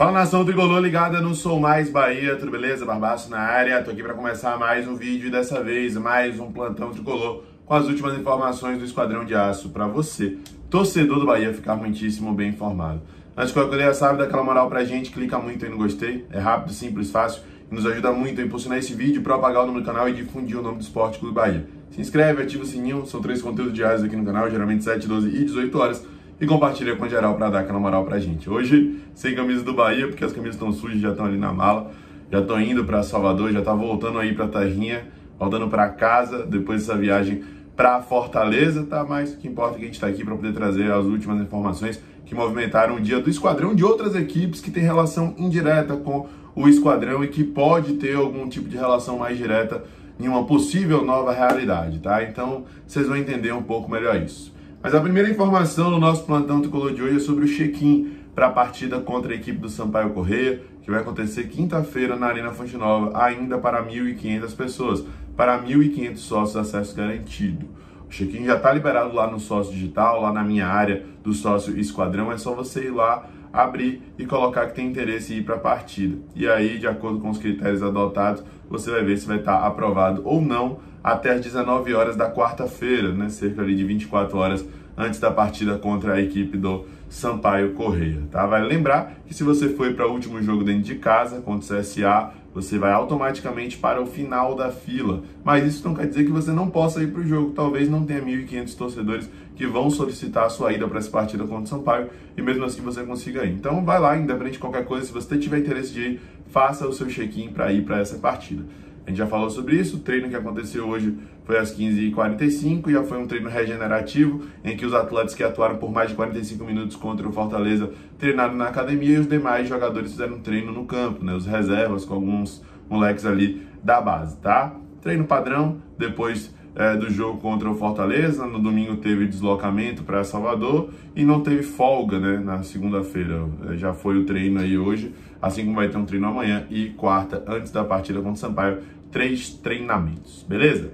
Fala nação trigolô ligada no Sou Mais Bahia, tudo beleza? Barbaço na área, tô aqui para começar mais um vídeo e dessa vez mais um plantão tricolor com as últimas informações do Esquadrão de Aço para você, torcedor do Bahia, ficar muitíssimo bem informado. Antes que eu já sabe, dá aquela moral pra gente, clica muito aí no gostei, é rápido, simples, fácil e nos ajuda muito a impulsionar esse vídeo, propagar o nome do canal e difundir o nome do Esporte Clube Bahia. Se inscreve, ativa o sininho, são três conteúdos diários aqui no canal, geralmente 7, 12 e 18 horas e compartilha com geral para dar aquela moral pra gente. Hoje, sem camisa do Bahia, porque as camisas estão sujas, já estão ali na mala, já estão indo para Salvador, já tá voltando aí pra Terrinha, voltando para casa depois dessa viagem para Fortaleza, tá? Mas o que importa é que a gente está aqui para poder trazer as últimas informações que movimentaram o dia do esquadrão de outras equipes que tem relação indireta com o esquadrão e que pode ter algum tipo de relação mais direta em uma possível nova realidade, tá? Então vocês vão entender um pouco melhor isso. Mas a primeira informação no nosso plantão tricolor de hoje é sobre o check-in para a partida contra a equipe do Sampaio Correia, que vai acontecer quinta-feira na Arena Fonte Nova, ainda para 1.500 pessoas, para 1.500 sócios acesso garantido. O check-in já está liberado lá no sócio digital, lá na minha área do sócio esquadrão. É só você ir lá, abrir e colocar que tem interesse em ir para a partida. E aí, de acordo com os critérios adotados, você vai ver se vai estar tá aprovado ou não até as 19 horas da quarta-feira, né? cerca ali de 24 horas antes da partida contra a equipe do Sampaio Correia, tá? Vai lembrar que se você foi para o último jogo dentro de casa contra o CSA, você vai automaticamente para o final da fila. Mas isso não quer dizer que você não possa ir para o jogo. Talvez não tenha 1.500 torcedores que vão solicitar a sua ida para essa partida contra o Sampaio e mesmo assim você consiga ir. Então vai lá, independente de qualquer coisa, se você tiver interesse de ir, faça o seu check-in para ir para essa partida. A gente já falou sobre isso. O treino que aconteceu hoje foi às 15h45 e foi um treino regenerativo em que os atletas que atuaram por mais de 45 minutos contra o Fortaleza treinaram na academia e os demais jogadores fizeram um treino no campo, né? Os reservas com alguns moleques ali da base, tá? Treino padrão, depois é, do jogo contra o Fortaleza. No domingo teve deslocamento para Salvador e não teve folga né, na segunda-feira. É, já foi o treino aí hoje, assim como vai ter um treino amanhã e quarta, antes da partida contra o Sampaio. Três treinamentos, beleza?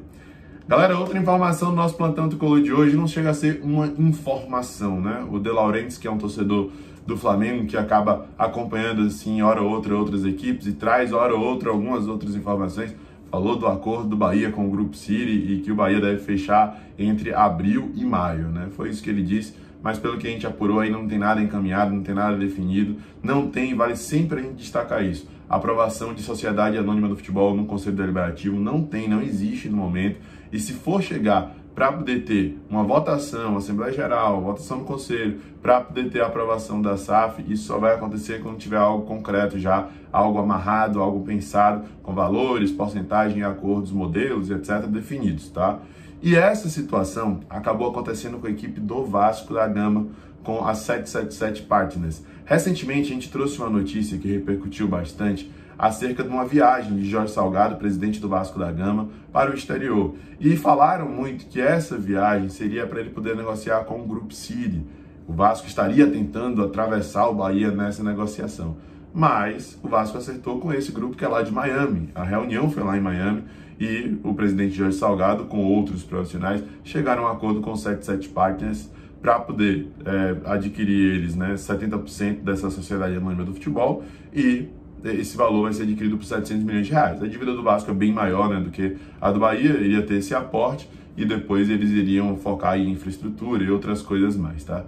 Galera, outra informação do nosso plantão tricolor de hoje não chega a ser uma informação, né? O De Laurentiis, que é um torcedor do Flamengo, que acaba acompanhando, assim, hora ou outra, outras equipes e traz, hora ou outra, algumas outras informações falou do acordo do Bahia com o Grupo City e que o Bahia deve fechar entre abril e maio, né? Foi isso que ele disse, mas pelo que a gente apurou aí não tem nada encaminhado, não tem nada definido, não tem, vale sempre a gente destacar isso. A aprovação de sociedade anônima do futebol no Conselho Deliberativo não tem, não existe no momento, e se for chegar para poder ter uma votação, Assembleia Geral, votação no Conselho, para poder ter a aprovação da SAF, isso só vai acontecer quando tiver algo concreto já, algo amarrado, algo pensado, com valores, porcentagem, acordos, modelos, etc., definidos, tá? E essa situação acabou acontecendo com a equipe do Vasco da Gama, com a 777 Partners. Recentemente, a gente trouxe uma notícia que repercutiu bastante acerca de uma viagem de Jorge Salgado, presidente do Vasco da Gama, para o exterior. E falaram muito que essa viagem seria para ele poder negociar com o Grupo City. O Vasco estaria tentando atravessar o Bahia nessa negociação. Mas o Vasco acertou com esse grupo que é lá de Miami. A reunião foi lá em Miami e o presidente Jorge Salgado, com outros profissionais, chegaram a um acordo com 77 Partners para poder é, adquirir eles né, 70% dessa sociedade anônima do futebol e né, esse valor vai ser adquirido por 700 milhões de reais. A dívida do Vasco é bem maior né, do que a do Bahia, iria ter esse aporte e depois eles iriam focar em infraestrutura e outras coisas mais, tá?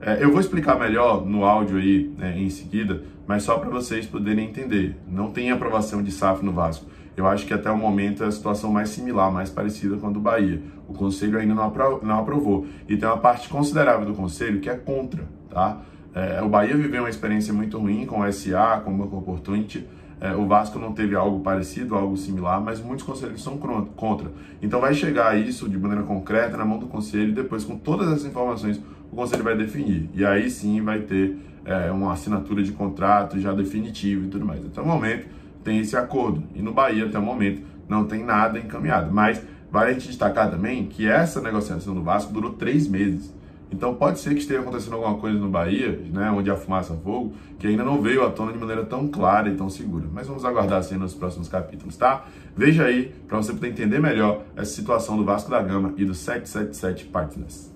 É, eu vou explicar melhor no áudio aí né, em seguida, mas só para vocês poderem entender. Não tem aprovação de SAF no Vasco. Eu acho que até o momento é a situação mais similar, mais parecida com a do Bahia. O Conselho ainda não aprovou. E tem uma parte considerável do Conselho que é contra, tá? É, o Bahia viveu uma experiência muito ruim com o SA, com o Banco Opportunity. É, o Vasco não teve algo parecido, algo similar, mas muitos conselhos são contra. Então vai chegar isso de maneira concreta na mão do conselho e depois, com todas as informações, o conselho vai definir. E aí sim vai ter é, uma assinatura de contrato já definitivo e tudo mais. Até o momento tem esse acordo. E no Bahia, até o momento, não tem nada encaminhado. Mas vale a gente destacar também que essa negociação do Vasco durou três meses. Então pode ser que esteja acontecendo alguma coisa no Bahia, né, onde a fumaça, fogo, que ainda não veio à tona de maneira tão clara e tão segura. Mas vamos aguardar assim nos próximos capítulos, tá? Veja aí para você poder entender melhor essa situação do Vasco da Gama e do 777 Partners.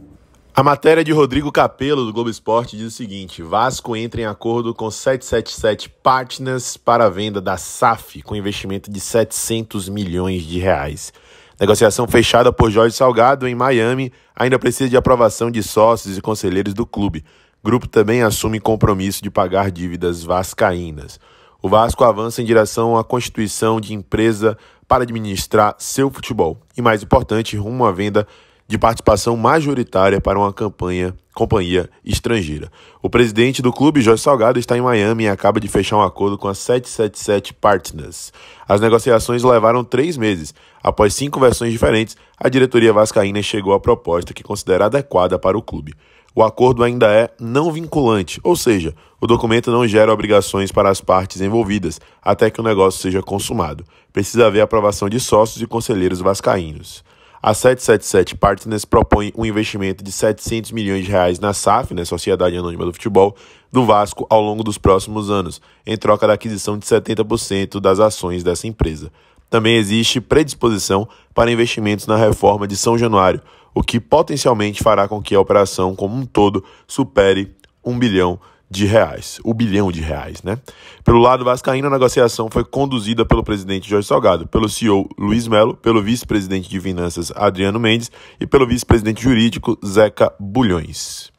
A matéria de Rodrigo Capello do Globo Esporte diz o seguinte: Vasco entra em acordo com 777 Partners para a venda da SAF com investimento de 700 milhões de reais. Negociação fechada por Jorge Salgado em Miami ainda precisa de aprovação de sócios e conselheiros do clube. grupo também assume compromisso de pagar dívidas vascaínas. O Vasco avança em direção à constituição de empresa para administrar seu futebol e, mais importante, rumo à venda de participação majoritária para uma campanha companhia estrangeira. O presidente do clube, Jorge Salgado, está em Miami e acaba de fechar um acordo com a 777 Partners. As negociações levaram três meses. Após cinco versões diferentes, a diretoria vascaína chegou à proposta que considera adequada para o clube. O acordo ainda é não vinculante, ou seja, o documento não gera obrigações para as partes envolvidas até que o negócio seja consumado. Precisa haver aprovação de sócios e conselheiros vascaínos. A 777 Partners propõe um investimento de 700 milhões de reais na SAF, na né, Sociedade Anônima do Futebol, do Vasco ao longo dos próximos anos, em troca da aquisição de 70% das ações dessa empresa. Também existe predisposição para investimentos na reforma de São Januário, o que potencialmente fará com que a operação como um todo supere 1 bilhão de de reais, o bilhão de reais, né? Pelo lado vascaíno, a negociação foi conduzida pelo presidente Jorge Salgado, pelo CEO Luiz Melo, pelo vice-presidente de finanças Adriano Mendes e pelo vice-presidente jurídico Zeca Bulhões.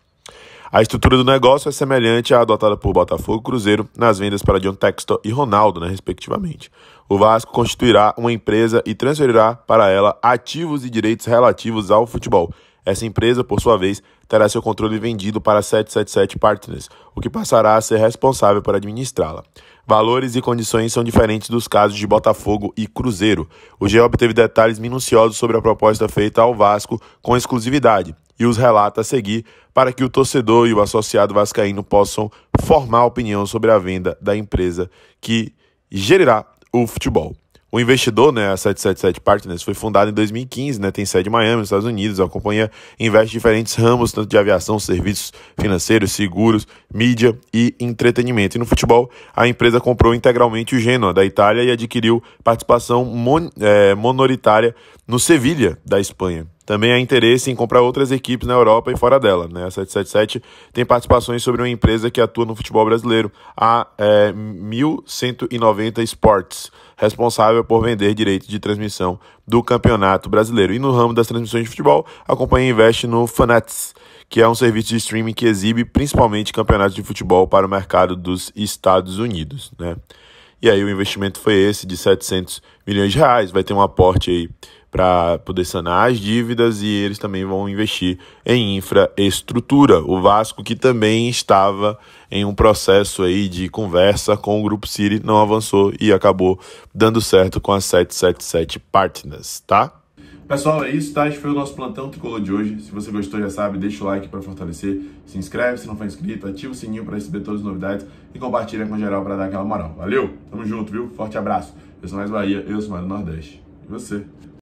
A estrutura do negócio é semelhante à adotada por Botafogo e Cruzeiro nas vendas para John Textor e Ronaldo, né, respectivamente. O Vasco constituirá uma empresa e transferirá para ela ativos e direitos relativos ao futebol, essa empresa, por sua vez, terá seu controle vendido para 777 Partners, o que passará a ser responsável por administrá-la. Valores e condições são diferentes dos casos de Botafogo e Cruzeiro. O GE obteve detalhes minuciosos sobre a proposta feita ao Vasco com exclusividade e os relata a seguir para que o torcedor e o associado vascaíno possam formar opinião sobre a venda da empresa que gerirá o futebol. O investidor, né, a 777 Partners, foi fundada em 2015, né, tem sede em Miami, nos Estados Unidos. A companhia investe em diferentes ramos, tanto de aviação, serviços financeiros, seguros, mídia e entretenimento. E no futebol, a empresa comprou integralmente o Genoa, da Itália, e adquiriu participação mon é, minoritária no Sevilha, da Espanha. Também há interesse em comprar outras equipes na Europa e fora dela. Né? A 777 tem participações sobre uma empresa que atua no futebol brasileiro, a é, 1190 Sports responsável por vender direitos de transmissão do Campeonato Brasileiro. E no ramo das transmissões de futebol, a companhia investe no Fanatics, que é um serviço de streaming que exibe principalmente campeonatos de futebol para o mercado dos Estados Unidos. Né? E aí o investimento foi esse de 700 milhões de reais. Vai ter um aporte aí para poder sanar as dívidas e eles também vão investir em infraestrutura. O Vasco que também estava em um processo aí de conversa com o Grupo City, não avançou e acabou dando certo com a 777 Partners, tá? Pessoal, é isso, tá? Esse foi o nosso plantão tricolor de hoje. Se você gostou, já sabe, deixa o like para fortalecer, se inscreve se não for inscrito, ativa o sininho para receber todas as novidades e compartilha com geral para dar aquela moral. Valeu? Tamo junto, viu? Forte abraço. Eu sou mais Bahia, eu sou mais do Nordeste. E você?